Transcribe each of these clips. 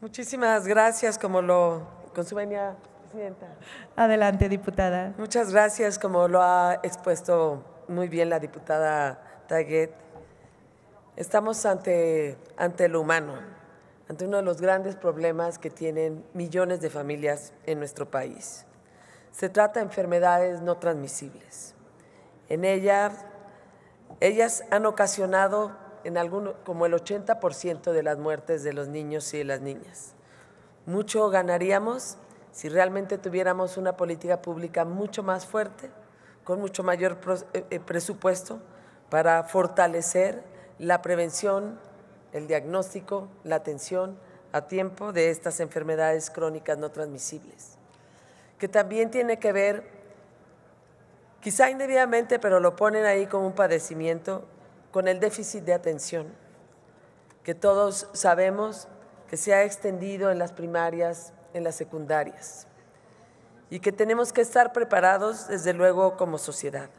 Muchísimas gracias, como lo con su venia, presidenta. Adelante, diputada. Muchas gracias, como lo ha expuesto muy bien la diputada Taguet. Estamos ante, ante lo humano, ante uno de los grandes problemas que tienen millones de familias en nuestro país. Se trata de enfermedades no transmisibles. En ellas, ellas han ocasionado en como el 80% de las muertes de los niños y de las niñas. Mucho ganaríamos si realmente tuviéramos una política pública mucho más fuerte, con mucho mayor eh, eh, presupuesto, para fortalecer la prevención, el diagnóstico, la atención a tiempo de estas enfermedades crónicas no transmisibles, que también tiene que ver, quizá indebidamente, pero lo ponen ahí como un padecimiento con el déficit de atención, que todos sabemos que se ha extendido en las primarias, en las secundarias, y que tenemos que estar preparados, desde luego, como sociedad.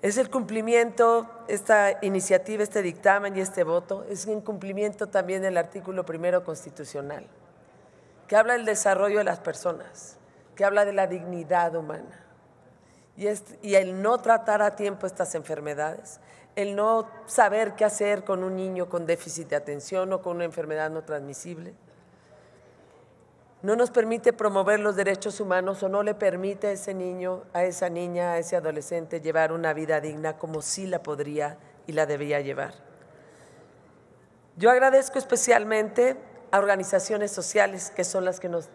Es el cumplimiento, esta iniciativa, este dictamen y este voto, es un cumplimiento también del artículo primero constitucional, que habla del desarrollo de las personas, que habla de la dignidad humana y, el no tratar a tiempo estas enfermedades, el no saber qué hacer con un niño con déficit de atención o con una enfermedad no transmisible, no nos permite promover los derechos humanos o no le permite a ese niño, a esa niña, a ese adolescente llevar una vida digna como sí la podría y la debía llevar. Yo agradezco especialmente a organizaciones sociales que son las que nos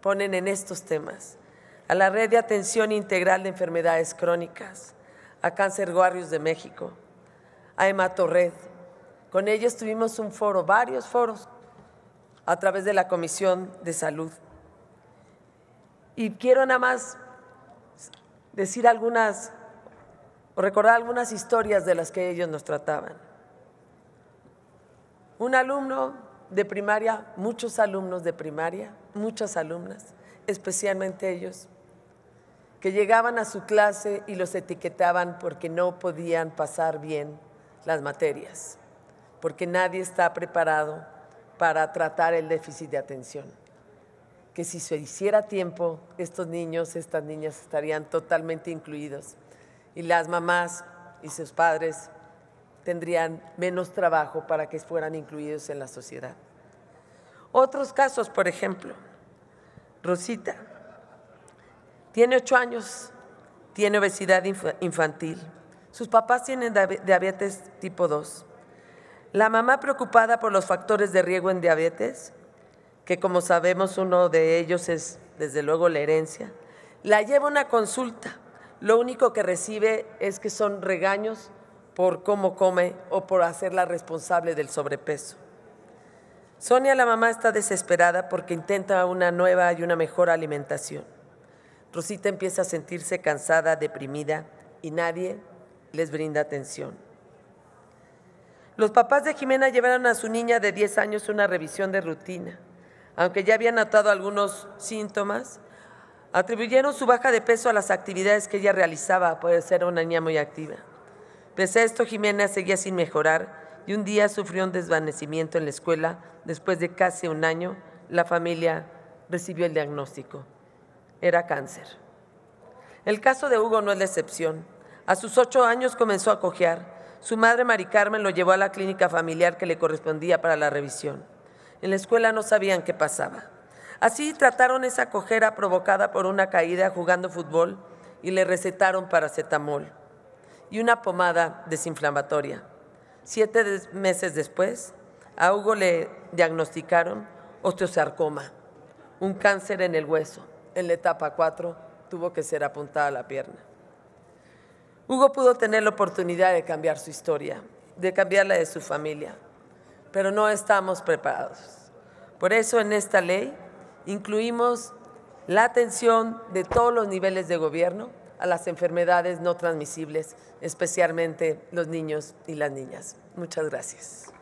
ponen en estos temas a la Red de Atención Integral de Enfermedades Crónicas, a Cáncer Guarrios de México, a Red. Con ellos tuvimos un foro, varios foros, a través de la Comisión de Salud. Y quiero nada más decir algunas, o recordar algunas historias de las que ellos nos trataban. Un alumno de primaria, muchos alumnos de primaria, muchas alumnas, especialmente ellos, que llegaban a su clase y los etiquetaban porque no podían pasar bien las materias, porque nadie está preparado para tratar el déficit de atención. Que si se hiciera tiempo, estos niños, estas niñas estarían totalmente incluidos y las mamás y sus padres tendrían menos trabajo para que fueran incluidos en la sociedad. Otros casos, por ejemplo, Rosita, tiene ocho años, tiene obesidad infantil, sus papás tienen diabetes tipo 2. La mamá preocupada por los factores de riesgo en diabetes, que como sabemos uno de ellos es desde luego la herencia, la lleva a una consulta. Lo único que recibe es que son regaños por cómo come o por hacerla responsable del sobrepeso. Sonia, la mamá, está desesperada porque intenta una nueva y una mejor alimentación Rosita empieza a sentirse cansada, deprimida y nadie les brinda atención. Los papás de Jimena llevaron a su niña de 10 años una revisión de rutina. Aunque ya habían notado algunos síntomas, atribuyeron su baja de peso a las actividades que ella realizaba, por ser una niña muy activa. Pese a esto, Jimena seguía sin mejorar y un día sufrió un desvanecimiento en la escuela. Después de casi un año, la familia recibió el diagnóstico era cáncer. El caso de Hugo no es la excepción. A sus ocho años comenzó a cojear. Su madre, Mari Carmen, lo llevó a la clínica familiar que le correspondía para la revisión. En la escuela no sabían qué pasaba. Así trataron esa cojera provocada por una caída jugando fútbol y le recetaron paracetamol y una pomada desinflamatoria. Siete meses después, a Hugo le diagnosticaron osteosarcoma, un cáncer en el hueso en la etapa 4 tuvo que ser apuntada la pierna. Hugo pudo tener la oportunidad de cambiar su historia, de cambiar la de su familia, pero no estamos preparados. Por eso en esta ley incluimos la atención de todos los niveles de gobierno a las enfermedades no transmisibles, especialmente los niños y las niñas. Muchas gracias.